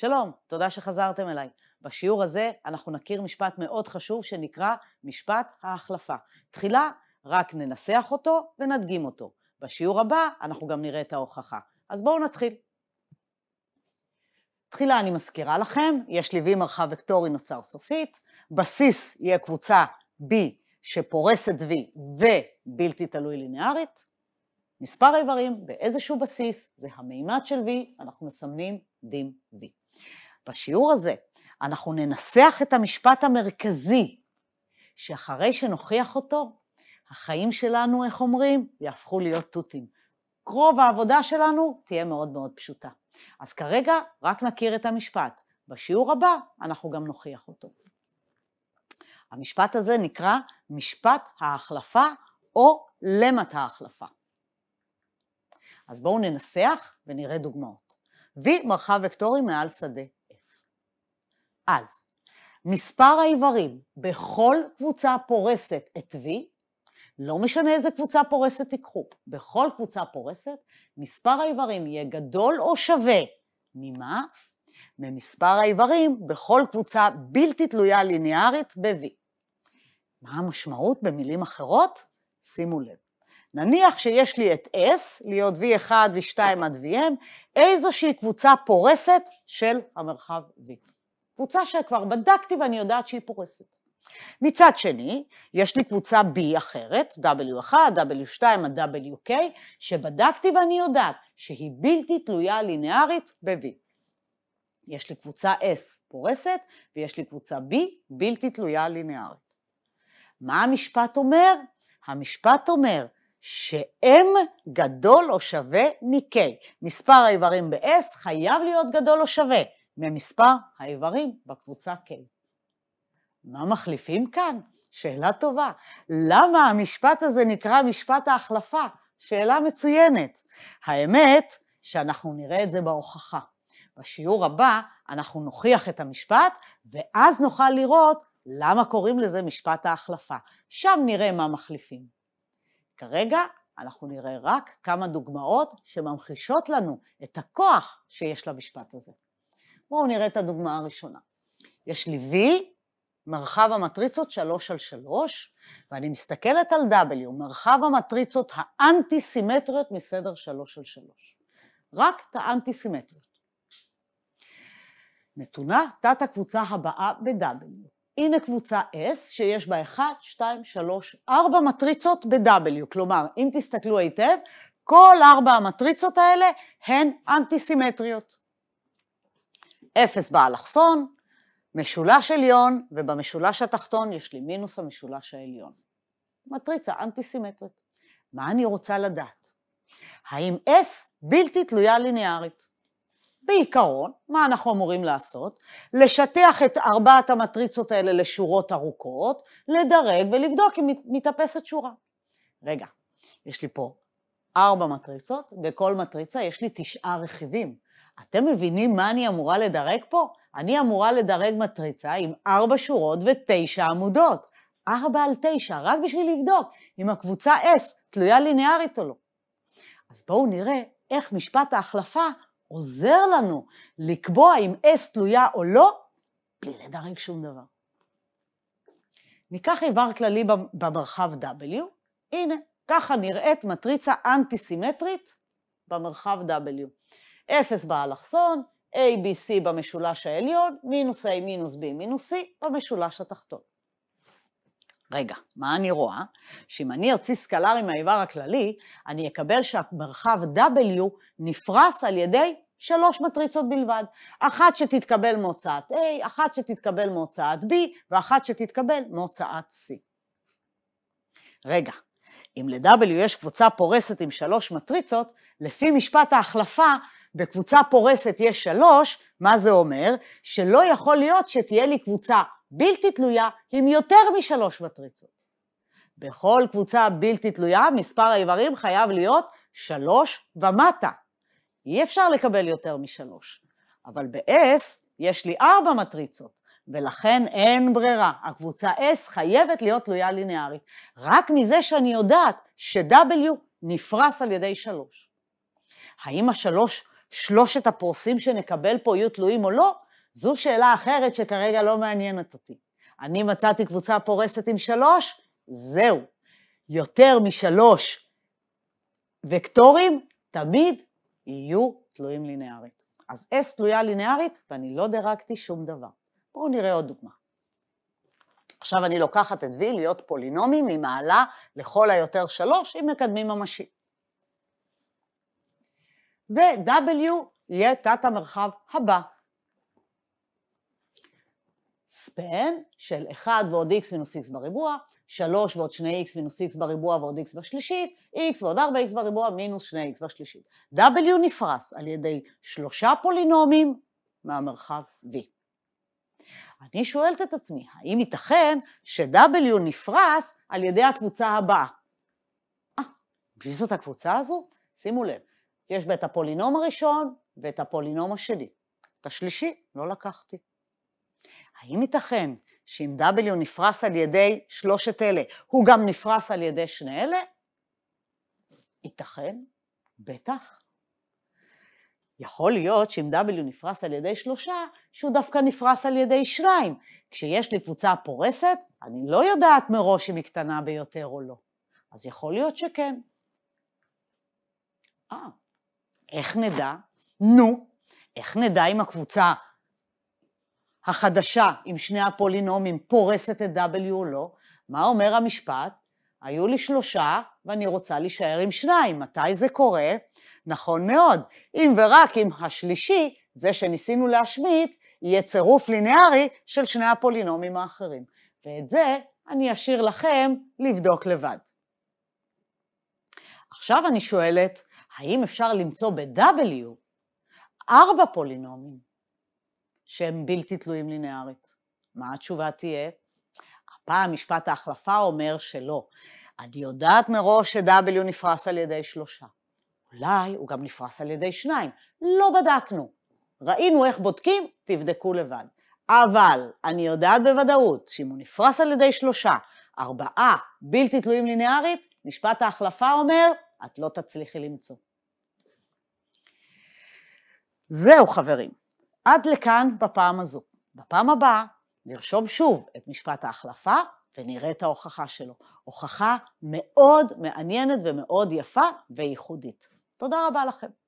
שלום, תודה שחזרתם אליי. בשיעור הזה אנחנו נכיר משפט מאוד חשוב שנקרא משפט ההחלפה. תחילה רק ננסח אותו ונדגים אותו. בשיעור הבא אנחנו גם נראה את ההוכחה. אז בואו נתחיל. תחילה אני מזכירה לכם, יש לי V מרחב וקטורי נוצר סופית, בסיס יהיה קבוצה B שפורסת V ובלתי תלוי לינארית, מספר איברים באיזשהו בסיס, זה המימד של V, אנחנו מסמנים דים V. בשיעור הזה אנחנו ננסח את המשפט המרכזי, שאחרי שנוכיח אותו, החיים שלנו, איך אומרים, יהפכו להיות תותים. קרוב העבודה שלנו תהיה מאוד מאוד פשוטה. אז כרגע רק נכיר את המשפט. בשיעור הבא אנחנו גם נוכיח אותו. המשפט הזה נקרא משפט ההחלפה או למת ההחלפה. אז בואו ננסח ונראה דוגמאות. V מרחב וקטורי מעל שדה F. אז, מספר האיברים בכל קבוצה פורסת את V, לא משנה איזה קבוצה פורסת תיקחו, בכל קבוצה פורסת, מספר האיברים יהיה גדול או שווה ממה? ממספר האיברים בכל קבוצה בלתי תלויה ליניארית ב-V. מה המשמעות במילים אחרות? שימו לב. נניח שיש לי את S, להיות V1, V2 עד VM, איזושהי קבוצה פורסת של המרחב V. קבוצה שכבר בדקתי ואני יודעת שהיא פורסת. מצד שני, יש לי קבוצה B אחרת, W1, W2 עד WK, שבדקתי ואני יודעת שהיא בלתי תלויה לינארית ב-V. יש לי קבוצה S פורסת, ויש לי קבוצה B בלתי תלויה לינארית. מה המשפט אומר? המשפט אומר ש-M גדול או שווה מ-K. מספר האיברים ב-S חייב להיות גדול או שווה ממספר האיברים בקבוצה K. מה מחליפים כאן? שאלה טובה. למה המשפט הזה נקרא משפט ההחלפה? שאלה מצוינת. האמת שאנחנו נראה את זה בהוכחה. בשיעור הבא אנחנו נוכיח את המשפט, ואז נוכל לראות למה קוראים לזה משפט ההחלפה. שם נראה מה מחליפים. כרגע אנחנו נראה רק כמה דוגמאות שממחישות לנו את הכוח שיש למשפט הזה. בואו נראה את הדוגמה הראשונה. יש לי V, מרחב המטריצות 3 על 3, ואני מסתכלת על W, מרחב המטריצות האנטי-סימטריות מסדר 3 על 3. רק את האנטי-סימטריות. נתונה תת הקבוצה הבאה ב-W. הנה קבוצה S שיש בה 1, 2, 3, 4 מטריצות ב-W. כלומר, אם תסתכלו היטב, כל ארבע המטריצות האלה הן אנטיסימטריות. סימטריות אפס באלכסון, משולש עליון, ובמשולש התחתון יש לי מינוס המשולש העליון. מטריצה אנטיסימטרית. מה אני רוצה לדעת? האם S בלתי תלויה ליניארית? בעיקרון, מה אנחנו אמורים לעשות? לשטח את ארבעת המטריצות האלה לשורות ארוכות, לדרג ולבדוק אם מתאפסת שורה. רגע, יש לי פה ארבע מטריצות, בכל מטריצה יש לי תשעה רכיבים. אתם מבינים מה אני אמורה לדרג פה? אני אמורה לדרג מטריצה עם ארבע שורות ותשע עמודות. ארבע על תשע, רק בשביל לבדוק אם הקבוצה S תלויה ליניארית או לא. אז בואו נראה איך משפט ההחלפה עוזר לנו לקבוע אם S תלויה או לא, בלי לדרג שום דבר. ניקח איבר כללי במרחב W, הנה, ככה נראית מטריצה אנטי-סימטרית במרחב W. 0 באלכסון, A, B, C במשולש העליון, מינוס A מינוס B מינוס C במשולש התחתון. רגע, מה אני רואה? שאם אני אוציא סקלר עם האיבר הכללי, אני אקבל שהמרחב W נפרס על ידי שלוש מטריצות בלבד. אחת שתתקבל מהוצאת A, אחת שתתקבל מהוצאת B, ואחת שתתקבל מהוצאת C. רגע, אם ל-W יש קבוצה פורסת עם שלוש מטריצות, לפי משפט ההחלפה, בקבוצה פורסת יש שלוש, מה זה אומר? שלא יכול להיות שתהיה לי קבוצה בלתי תלויה עם יותר משלוש מטריצות. בכל קבוצה בלתי תלויה מספר האיברים חייב להיות שלוש ומטה. אי אפשר לקבל יותר משלוש. אבל ב-S יש לי ארבע מטריצות, ולכן אין ברירה. הקבוצה S חייבת להיות תלויה לינארית, רק מזה שאני יודעת ש-W נפרס על ידי שלוש. האם השלוש, שלושת הפורסים שנקבל פה יהיו תלויים או לא? זו שאלה אחרת שכרגע לא מעניינת אותי. אני מצאתי קבוצה פורסת עם שלוש, זהו. יותר משלוש וקטורים תמיד יהיו תלויים לינארית. אז S תלויה לינארית, ואני לא דירגתי שום דבר. בואו נראה עוד דוגמה. עכשיו אני לוקחת את V להיות פולינומי ממעלה לכל היותר שלוש, עם מקדמים ממשי. ו-W יהיה תת המרחב הבא, מצפן של 1 ועוד x מינוס x בריבוע, 3 ועוד 2x מינוס x בריבוע ועוד x בשלישית, x ועוד 4x בריבוע מינוס 2x בשלישית. w נפרס על ידי שלושה פולינומים מהמרחב v. אני שואלת את עצמי, האם ייתכן ש-W נפרס על ידי הקבוצה הבאה? אה, מי זאת הקבוצה הזו? שימו לב, יש בה את הפולינום הראשון ואת הפולינום השני. את השלישי לא לקחתי. האם ייתכן שאם W נפרס על ידי שלושת אלה, הוא גם נפרס על ידי שני אלה? ייתכן, בטח. יכול להיות שאם W נפרס על ידי שלושה, שהוא דווקא נפרס על ידי שניים. כשיש לי קבוצה פורסת, אני לא יודעת מראש אם היא קטנה ביותר או לא. אז יכול להיות שכן. אה, איך נדע? נו, איך נדע אם הקבוצה החדשה עם שני הפולינומים פורסת את W או לא, מה אומר המשפט? היו לי שלושה ואני רוצה להישאר עם שניים. מתי זה קורה? נכון מאוד, אם ורק אם השלישי, זה שניסינו להשמיט, יהיה צירוף לינארי של שני הפולינומים האחרים. ואת זה אני אשאיר לכם לבדוק לבד. עכשיו אני שואלת, האם אפשר למצוא ב-W ארבע פולינומים שהם בלתי תלויים לינארית. מה התשובה תהיה? הפעם משפט ההחלפה אומר שלא. אני יודעת מראש ש-W נפרס על ידי שלושה. אולי הוא גם נפרס על ידי שניים. לא בדקנו. ראינו איך בודקים, תבדקו לבד. אבל אני יודעת בוודאות שאם הוא נפרס על ידי שלושה, ארבעה בלתי תלויים לינארית, משפט ההחלפה אומר, את לא תצליחי למצוא. זהו חברים, עד לכאן בפעם הזו. בפעם הבאה נרשום שוב את משפט ההחלפה ונראה את ההוכחה שלו. הוכחה מאוד מעניינת ומאוד יפה וייחודית. תודה רבה לכם.